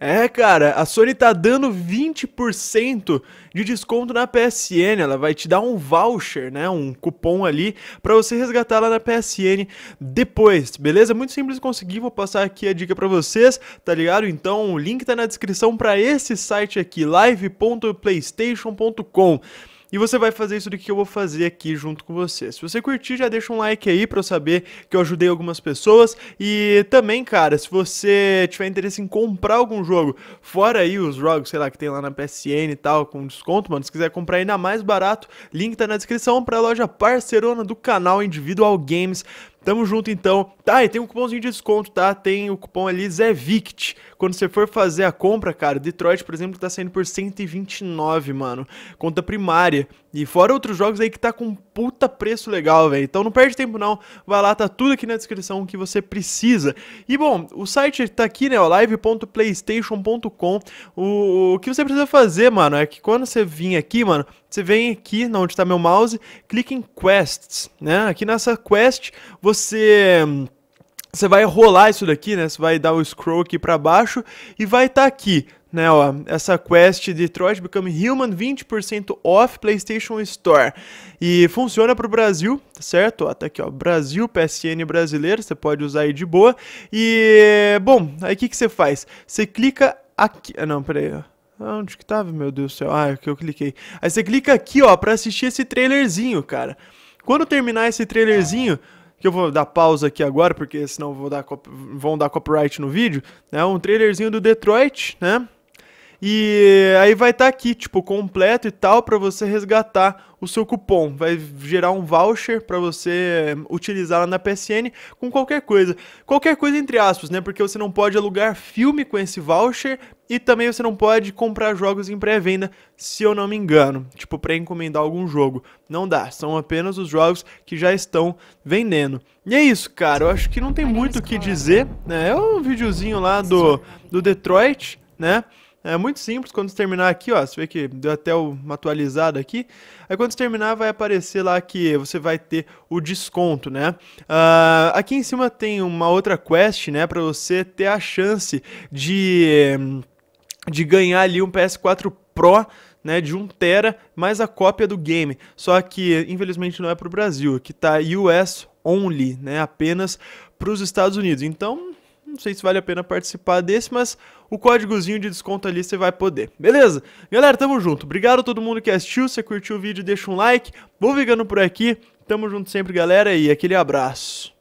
É, cara, a Sony tá dando 20% de desconto na PSN. Ela vai te dar um voucher, né? Um cupom ali para você resgatar lá na PSN depois, beleza? Muito simples de conseguir. Vou passar aqui a dica para vocês, tá ligado? Então, o link tá na descrição para esse site aqui, live.playstation.com. E você vai fazer isso do que eu vou fazer aqui junto com você. Se você curtir, já deixa um like aí pra eu saber que eu ajudei algumas pessoas. E também, cara, se você tiver interesse em comprar algum jogo, fora aí os jogos, sei lá, que tem lá na PSN e tal, com desconto, mano, se quiser comprar ainda mais barato, link tá na descrição pra loja parcerona do canal Individual Games. Tamo junto então. Tá, e tem um cupomzinho de desconto, tá? Tem o cupom ali ZEVICT. Quando você for fazer a compra, cara, Detroit, por exemplo, tá saindo por 129, mano. Conta primária. E fora outros jogos aí que tá com um puta preço legal, velho. Então não perde tempo não. Vai lá, tá tudo aqui na descrição que você precisa. E bom, o site tá aqui, né? live.playstation.com. O, o que você precisa fazer, mano, é que quando você vir aqui, mano, você vem aqui na onde está meu mouse, clica em Quests, né? Aqui nessa quest você você vai rolar isso daqui, né? Você vai dar o scroll aqui para baixo e vai estar tá aqui, né? Ó, essa quest Detroit Become Human 20% off PlayStation Store. E funciona para o Brasil, tá certo? Ó, tá aqui, ó, Brasil, PSN brasileiro, você pode usar aí de boa. E, bom, aí o que, que você faz? Você clica aqui... Ah, não, peraí, ah, onde que tava, meu Deus do céu? Ah, é que eu cliquei. Aí você clica aqui, ó, pra assistir esse trailerzinho, cara. Quando terminar esse trailerzinho, que eu vou dar pausa aqui agora, porque senão vou dar, vão dar copyright no vídeo, né? Um trailerzinho do Detroit, né? E aí vai estar tá aqui, tipo, completo e tal, para você resgatar o seu cupom. Vai gerar um voucher para você hum, utilizar lá na PSN com qualquer coisa. Qualquer coisa entre aspas, né? Porque você não pode alugar filme com esse voucher e também você não pode comprar jogos em pré-venda, se eu não me engano. Tipo, para encomendar algum jogo. Não dá, são apenas os jogos que já estão vendendo. E é isso, cara. Eu acho que não tem muito o que dizer. Né? É um videozinho lá do, do Detroit, né? É muito simples, quando você terminar aqui, ó, você vê que deu até uma atualizada aqui. Aí quando você terminar vai aparecer lá que você vai ter o desconto, né? Uh, aqui em cima tem uma outra quest, né, para você ter a chance de, de ganhar ali um PS4 Pro né, de 1 tera mais a cópia do game. Só que infelizmente não é para o Brasil, que tá US only, né, apenas para os Estados Unidos. Então não sei se vale a pena participar desse, mas o códigozinho de desconto ali você vai poder. Beleza? Galera, tamo junto. Obrigado a todo mundo que assistiu. Se curtiu o vídeo, deixa um like. Vou ficando por aqui. Tamo junto sempre, galera, e aquele abraço.